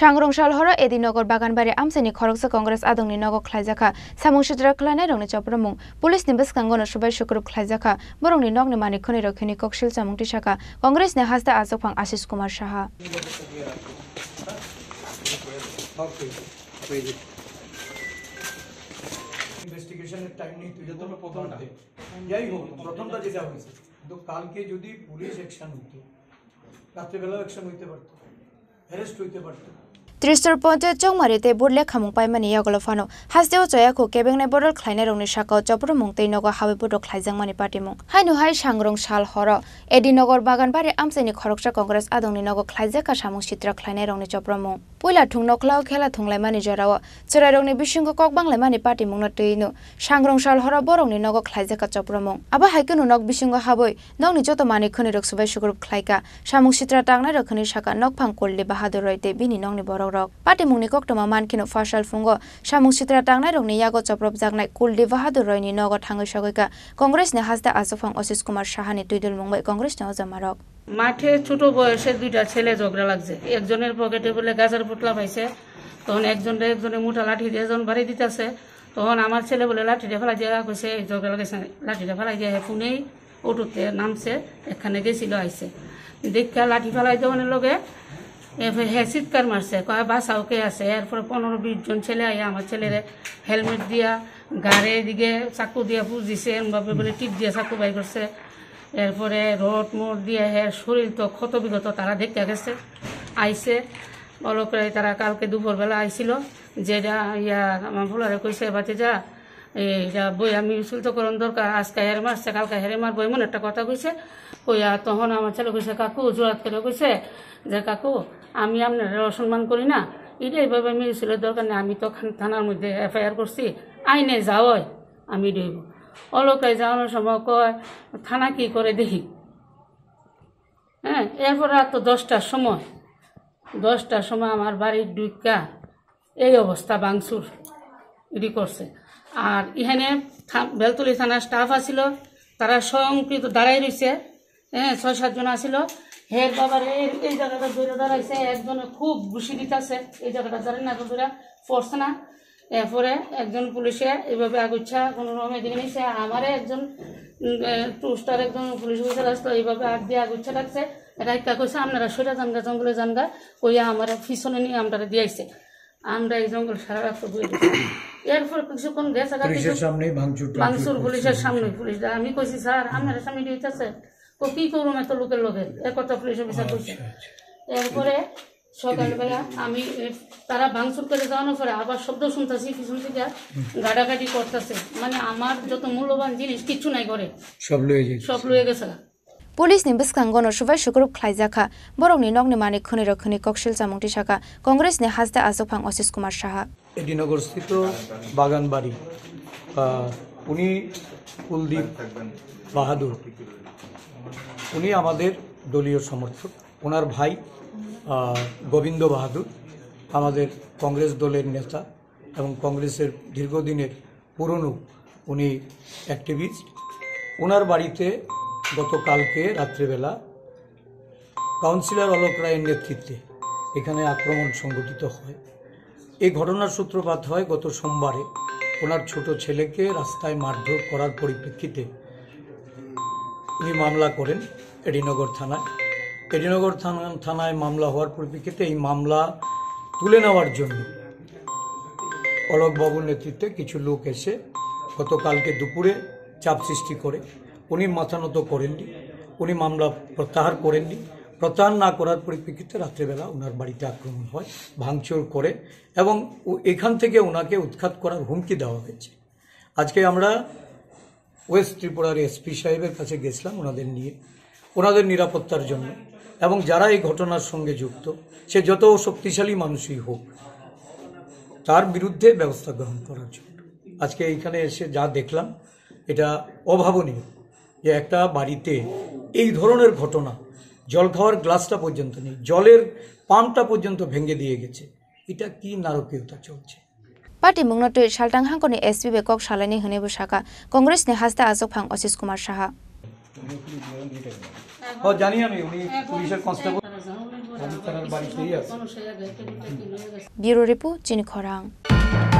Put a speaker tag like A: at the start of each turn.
A: সাংরং সালহর এদি নগর বাগানবাড়ি আমসানি খরকসা কংগ্রেস আদংনি নগর খ্লাইজাখা সামুং সিদ্রা খ্লাইনাই রংনি চপ্রমুং পুলিশ নি বেসকাঙ্গন সবাই শুক্রব খ্লাইজাখা বরংনি নগনি মানিক্ষণি রক্ষিণী ককশিল চামুংটি শাখা কংগ্রেস নে হাজদা আজকফাং আশিস কুমার সাহা
B: ইনভেস্টিগেশনের টাইম নেই তুই যত প্রথমটাতে যাই হোক প্রথমটা যেটা হয়েছে কিন্তু কালকে যদি পুলিশ অ্যাকশন হতো রাত্রেবেলাও অ্যাকশন হইতে পারতো অ্যারেস্ট হইতে পারতো
A: ত্রিস্তর পঞ্চায়েত চকমারিতে বুটলে খামুং পাইমানি ইয়াগলো ফানো হাসদেও জয়াকো কেবেংনে বদল খাইনাই রংনি সাকাও চপর মুংতৈ নগো হাবে বুটো খাইজাংমানি পাটিমুং হাইনু হাই সাংরং সাল হর এডি নগর বাগানবাড়ি আমসাইনি খরকসা কংগ্রেস আদংনি নগো খাইজাকা সামুং চিত্রা খাইনাই রংনি চপ্রমুং পয়লা থুংনো খ্লাও খেলা থুংলাইমানি জরাও চরাই রংনি বিশৃঙ্গ কক বাংলাইমানি পাটিমুং নতৈনু সাংরং সাল হর বরংনি নগো খাইজাকা চপ্রমুং আবা হাইকুনু নগ বিশৃঙ্গ হাবই নংনি যত মানি খনি রকসবাই সুগ্রুপ খাইকা সামুং চিত্রা টাংনাই রখনি সাকা নক ফাং করলে বাহাদুর রইতে বিনি নংনি বরং rok patimung ni koktoma mankino fashal fungo shamung sitra tangnai rokni yago choprop jaknai kuldi bahadur roini nogo thangoi sogoika Congress নে হাসদা আসফং অশিষ কুমার সাহানী দুইদল মুম্বাই কংগ্রেস নে অজামারক
C: মাঠে ছোট বয়সে দুইটা ছেলে ঝগড়া লাগছে একজনের পকেটে বলে গাজার পুটলা পাইছে তখন একজনে একজনের মোটা লাঠি দিয়ে জন বাড়ি দিতেছে তখন আমার ছেলে বলে লাঠিটা ফেলাই দিয়া কইছে এই ঝগড়া লাগাইছে লাঠিটা ফেলাই দিয়া ফোনেই অটোতে নামছে এখানে গেছিল আইছে দেখা লাঠি ফেলাই দেওয়ানের লগে এরপর হ্যাঁ চিৎকার মারছে কয় বাসাও কে আছে এরপরে পনেরো বিশ জন ছেলে আইয়া আমার ছেলের হেলমেট দিয়া গাড়ে দিকে চাকু দিয়া পুজিছে এমনভাবে বলে টিপ দিয়ে চাকু বাই করছে এরপরে রড মোড় দিয়ে হ্যাঁ শরীর তো ক্ষত বিগত তারা দেখতে গেছে আইছে অলক তারা কালকে দুপুরবেলা আইছিল যেটা ইয়া আমার ভোলারে কইছে বাতি যা এটা বই আমি করুন দরকার আজকে হেরে মারছে কালকে হেরে মার বই মনে একটা কথা কইছে কইয়া তখন আমার ছেলে কইছে কাকু জোড়াত করে কইছে যে কাকু আমি আপনার অসম্মান করি না এটা এইভাবে ইউসুলের দরকার নেই আমি তো থানার মধ্যে এফআইআর করছি আইনে যাওয়াই আমি ডইব অলকায় যাওয়ানোর সময় কয় থানা কি করে দেখি হ্যাঁ এরপর রাত তো দশটার সময় দশটার সময় আমার বাড়ির ডুইকা এই অবস্থা বাংসুর ইডি করছে আর এখানে বেলতলি থানার স্টাফ আসিল তারা স্বয়ংকৃত দাঁড়াই রয়েছে হ্যাঁ ছয় সাতজন আসিল হের বাবার এই জায়গাটা দূরে দাঁড়াইছে একজনে খুব ঘুষি দিতেছে এই জায়গাটা ধরে না দূরে পড়ছে না এরপরে একজন পুলিশে এইভাবে আগুচ্ছা কোনো রকম এদিকে নিছে আমারে একজন টুস্টার একজন পুলিশ বসে আসতো এইভাবে আগ দিয়ে আগুচ্ছা রাখছে একটা কইছে আপনারা সোজা জানগা জঙ্গলে জানগা ওই আমার পিছনে নিয়ে আমরা দিয়েছে আমরা এই জঙ্গল সারা রাস্তা ঘুরে এরপর কিছুক্ষণ গেছে পুলিশের
B: সামনে ভাঙচুর পুলিশের
C: সামনে পুলিশ আমি কইছি স্যার আমার সামনে দিতেছে তো কি করুন এত লোকের লোকের এর কথা পুলিশ অফিসার আচ্ছা, করছে আচ্ছা। এরপরে সকালবেলা আমি তারা ভাঙচুর করে যাওয়ানোর পরে আবার শব্দ শুনতেছি পিছন থেকে গাড়াগাড়ি করতেছে মানে আমার যত মূল্যবান জিনিস কিচ্ছু নাই করে সব লুয়ে সব লয়ে গেছে
A: পুলিশ नि बिस्कांगन सुबाय বরং নক নি মানে मानि खनि रखनि कक्षिल जामुंटि কংগ্রেস কংগ্রেসনি হাজদা আজফাং অশিস কুমার সাহা
B: এডিনগরস্থিত বাগানবাড়ি উনি কুলদীপ বাহাদুর উনি আমাদের দলীয় সমর্থক ওনার ভাই গোবিন্দ বাহাদুর আমাদের কংগ্রেস দলের নেতা এবং কংগ্রেসের দীর্ঘদিনের পুরনো উনি অ্যাক্টিভিস্ট ওনার বাড়িতে গতকালকে রাত্রিবেলা কাউন্সিলর অলোক রায়ের নেতৃত্বে এখানে আক্রমণ সংঘটিত হয় এই ঘটনার সূত্রপাত হয় গত সোমবারে ওনার ছোট ছেলেকে রাস্তায় মারধর করার পরিপ্রেক্ষিতে উনি মামলা করেন এডিনগর থানায় এডিনগর থানা থানায় মামলা হওয়ার পরিপ্রেক্ষিতে এই মামলা তুলে নেওয়ার জন্য অলোকবাবুর নেতৃত্বে কিছু লোক এসে গতকালকে দুপুরে চাপ সৃষ্টি করে উনি মাথানত করেননি উনি মামলা প্রত্যাহার করেননি প্রত্যাহার না করার পরিপ্রেক্ষিতে রাত্রেবেলা ওনার বাড়িতে আক্রমণ হয় ভাঙচুর করে এবং এখান থেকে ওনাকে উৎখাত করার হুমকি দেওয়া হয়েছে আজকে আমরা ওয়েস্ট ত্রিপুরার এসপি সাহেবের কাছে গেছিলাম ওনাদের নিয়ে ওনাদের নিরাপত্তার জন্য এবং যারা এই ঘটনার সঙ্গে যুক্ত সে যত শক্তিশালী মানুষই হোক তার বিরুদ্ধে ব্যবস্থা গ্রহণ করার জন্য আজকে এইখানে এসে যা দেখলাম এটা অভাবনীয় যে একটা বাড়িতে এই ধরনের ঘটনা জল খাওয়ার গ্লাসটা পর্যন্ত নেই জলের পাম্পটা পর্যন্ত ভেঙে দিয়ে গেছে এটা কি নারকীয়তা চলছে
A: পার্টি মুংনাটুই সালটাং হাঙ্কনি এসপি বেকক শালানি হনেব শাখা কংগ্রেস নে হাসতে আজক ফাং অশিস কুমার সাহা
B: হ্যাঁ, জানি আমি উনি পুলিশের কনস্টেবল
A: ব্যুরো রিপু চিনি খরাং